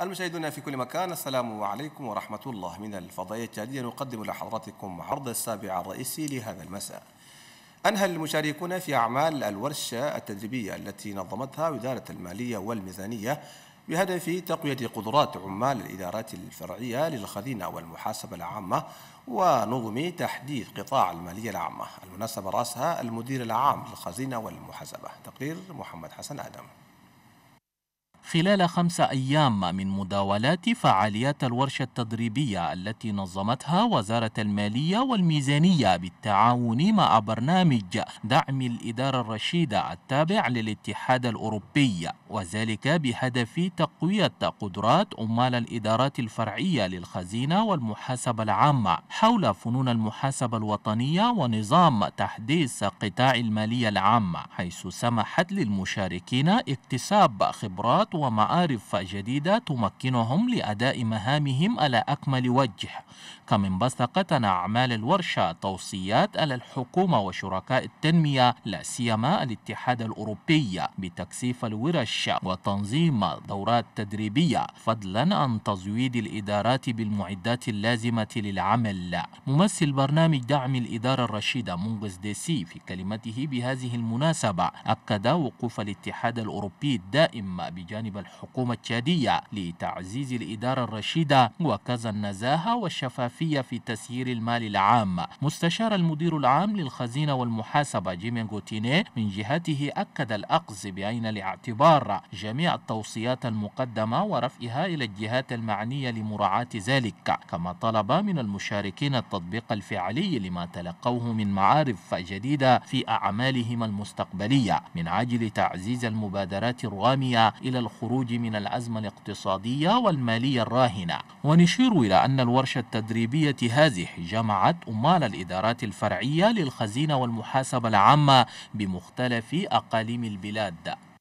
المشاهدون في كل مكان السلام عليكم ورحمة الله من الفضائية التالية نقدم لحضراتكم عرض السابع الرئيسي لهذا المساء أنهى المشاركون في أعمال الورشة التدريبية التي نظمتها وزارة المالية والميزانية بهدف تقوية قدرات عمال الإدارات الفرعية للخزينة والمحاسبة العامة ونظم تحديث قطاع المالية العامة المناسبة رأسها المدير العام للخزينة والمحاسبة تقرير محمد حسن آدم خلال خمسة أيام من مداولات فعاليات الورشة التدريبية التي نظمتها وزارة المالية والميزانية بالتعاون مع برنامج دعم الإدارة الرشيدة التابع للاتحاد الأوروبي وذلك بهدف تقوية قدرات عمال الإدارات الفرعية للخزينة والمحاسبة العامة حول فنون المحاسبة الوطنية ونظام تحديث قطاع المالية العامة حيث سمحت للمشاركين اكتساب خبرات ومعارف جديدة تمكنهم لأداء مهامهم على أكمل وجه كما انبثقت عن أعمال الورشة توصيات على الحكومة وشركاء التنمية لا سيما الاتحاد الأوروبي بتكثيف الورش وتنظيم دورات تدريبية فضلا عن تزويد الإدارات بالمعدات اللازمة للعمل ممثل برنامج دعم الإدارة الرشيدة مونغس ديسي في كلمته بهذه المناسبة أكد وقوف الاتحاد الأوروبي الدائم بجانب جانب الحكومة التشادية لتعزيز الإدارة الرشيدة وكذا النزاهة والشفافية في تسيير المال العام مستشار المدير العام للخزينة والمحاسبة جيمين غوتيني من جهته أكد الأقز بعين الاعتبار جميع التوصيات المقدمة ورفعها إلى الجهات المعنية لمراعاة ذلك كما طلب من المشاركين التطبيق الفعلي لما تلقوه من معارف جديدة في أعمالهم المستقبلية من عجل تعزيز المبادرات الرامية إلى الخ الخروج من الأزمة الاقتصادية والمالية الراهنة ونشير إلى أن الورشة التدريبية هذه جمعت أمال الإدارات الفرعية للخزينة والمحاسبة العامة بمختلف أقاليم البلاد